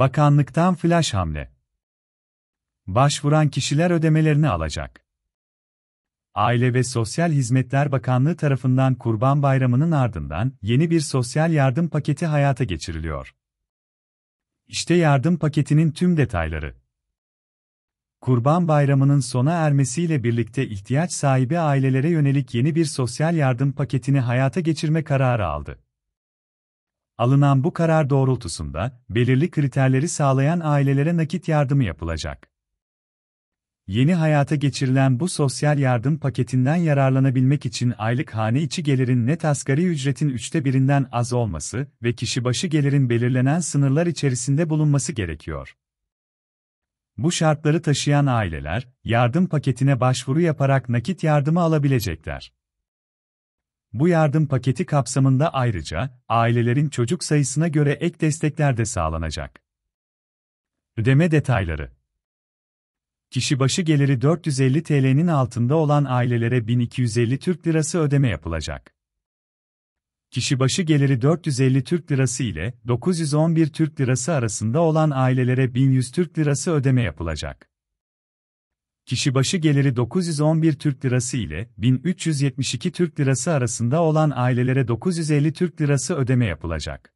Bakanlıktan flash hamle. Başvuran kişiler ödemelerini alacak. Aile ve Sosyal Hizmetler Bakanlığı tarafından Kurban Bayramı'nın ardından yeni bir sosyal yardım paketi hayata geçiriliyor. İşte yardım paketinin tüm detayları. Kurban Bayramı'nın sona ermesiyle birlikte ihtiyaç sahibi ailelere yönelik yeni bir sosyal yardım paketini hayata geçirme kararı aldı. Alınan bu karar doğrultusunda belirli kriterleri sağlayan ailelere nakit yardımı yapılacak. Yeni hayata geçirilen bu sosyal yardım paketinden yararlanabilmek için aylık hane içi gelirin net asgari ücretin üçte birinden az olması ve kişi başı gelirin belirlenen sınırlar içerisinde bulunması gerekiyor. Bu şartları taşıyan aileler, yardım paketine başvuru yaparak nakit yardımı alabilecekler. Bu yardım paketi kapsamında ayrıca, ailelerin çocuk sayısına göre ek destekler de sağlanacak. Ödeme detayları Kişi başı geliri 450 TL'nin altında olan ailelere 1250 Türk Lirası ödeme yapılacak. Kişi başı geliri 450 Türk Lirası ile 911 Türk Lirası arasında olan ailelere 1100 Türk Lirası ödeme yapılacak kişi başı geliri 911 Türk Lirası ile 1372 Türk Lirası arasında olan ailelere 950 Türk Lirası ödeme yapılacak.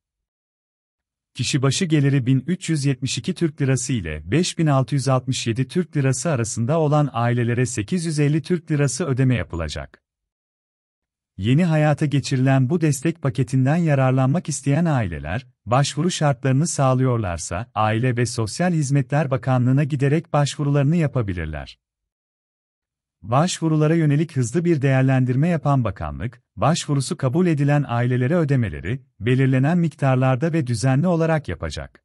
Kişi başı geliri 1372 Türk Lirası ile 5667 Türk Lirası arasında olan ailelere 850 Türk Lirası ödeme yapılacak. Yeni hayata geçirilen bu destek paketinden yararlanmak isteyen aileler, başvuru şartlarını sağlıyorlarsa Aile ve Sosyal Hizmetler Bakanlığı'na giderek başvurularını yapabilirler. Başvurulara yönelik hızlı bir değerlendirme yapan bakanlık, başvurusu kabul edilen ailelere ödemeleri, belirlenen miktarlarda ve düzenli olarak yapacak.